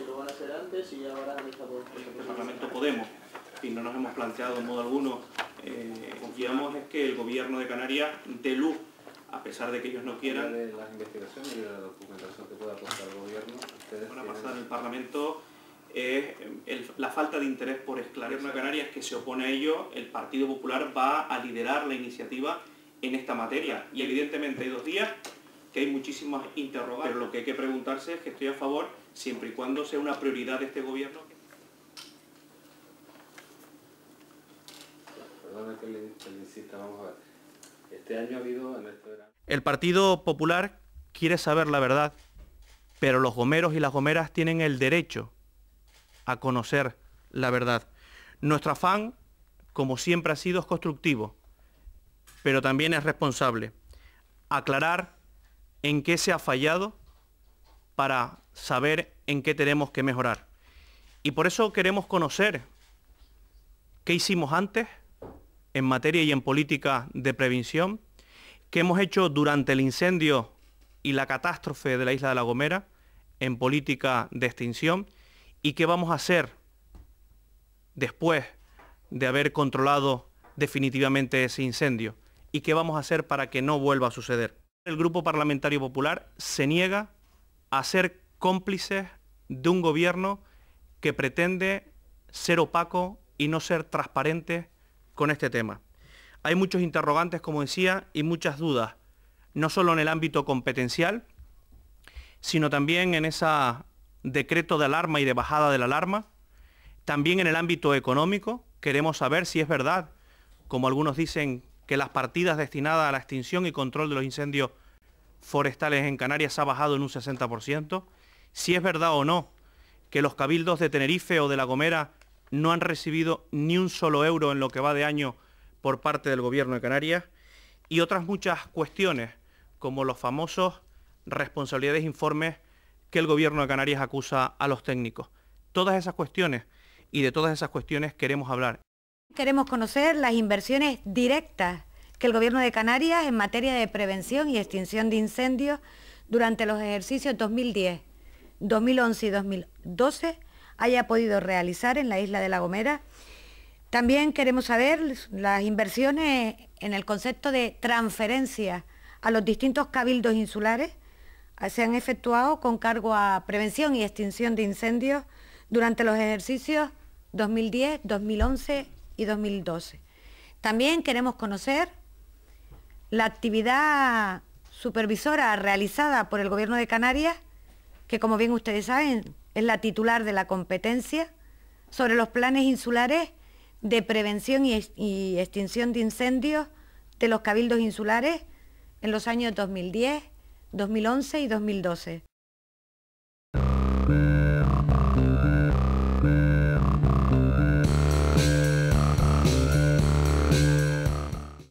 si lo van a hacer antes y ahora han por El Parlamento Podemos, y no nos hemos planteado en modo alguno, eh, confiamos es que el gobierno de Canarias de luz, a pesar de que ellos no quieran... De las investigaciones y de la documentación que pueda aportar el gobierno... Van a pasar en el Parlamento es eh, la falta de interés por esclarecer una Canarias que se opone a ello, el Partido Popular va a liderar la iniciativa en esta materia. Y evidentemente hay dos días que hay muchísimas interrogantes, pero lo que hay que preguntarse es que estoy a favor siempre y cuando sea una prioridad de este gobierno. Perdona que le, insista, vamos a ver. Este año ha habido El Partido Popular quiere saber la verdad, pero los gomeros y las gomeras tienen el derecho a conocer la verdad. Nuestro afán, como siempre ha sido, es constructivo, pero también es responsable. Aclarar en qué se ha fallado para saber en qué tenemos que mejorar. Y por eso queremos conocer qué hicimos antes en materia y en política de prevención, qué hemos hecho durante el incendio y la catástrofe de la isla de La Gomera en política de extinción y qué vamos a hacer después de haber controlado definitivamente ese incendio y qué vamos a hacer para que no vuelva a suceder el Grupo Parlamentario Popular se niega a ser cómplices de un gobierno que pretende ser opaco y no ser transparente con este tema. Hay muchos interrogantes, como decía, y muchas dudas, no solo en el ámbito competencial, sino también en ese decreto de alarma y de bajada de la alarma, también en el ámbito económico. Queremos saber si es verdad, como algunos dicen, que las partidas destinadas a la extinción y control de los incendios forestales en Canarias ha bajado en un 60%, si es verdad o no que los cabildos de Tenerife o de La Gomera no han recibido ni un solo euro en lo que va de año por parte del Gobierno de Canarias, y otras muchas cuestiones, como los famosos responsabilidades informes que el Gobierno de Canarias acusa a los técnicos. Todas esas cuestiones y de todas esas cuestiones queremos hablar. Queremos conocer las inversiones directas que el Gobierno de Canarias en materia de prevención y extinción de incendios durante los ejercicios 2010, 2011 y 2012 haya podido realizar en la isla de La Gomera. También queremos saber las inversiones en el concepto de transferencia a los distintos cabildos insulares se han efectuado con cargo a prevención y extinción de incendios durante los ejercicios 2010, 2011 2012. También queremos conocer la actividad supervisora realizada por el Gobierno de Canarias, que como bien ustedes saben es la titular de la competencia, sobre los planes insulares de prevención y, extinción de incendios de los cabildos insulares en los años 2010, 2011 y 2012.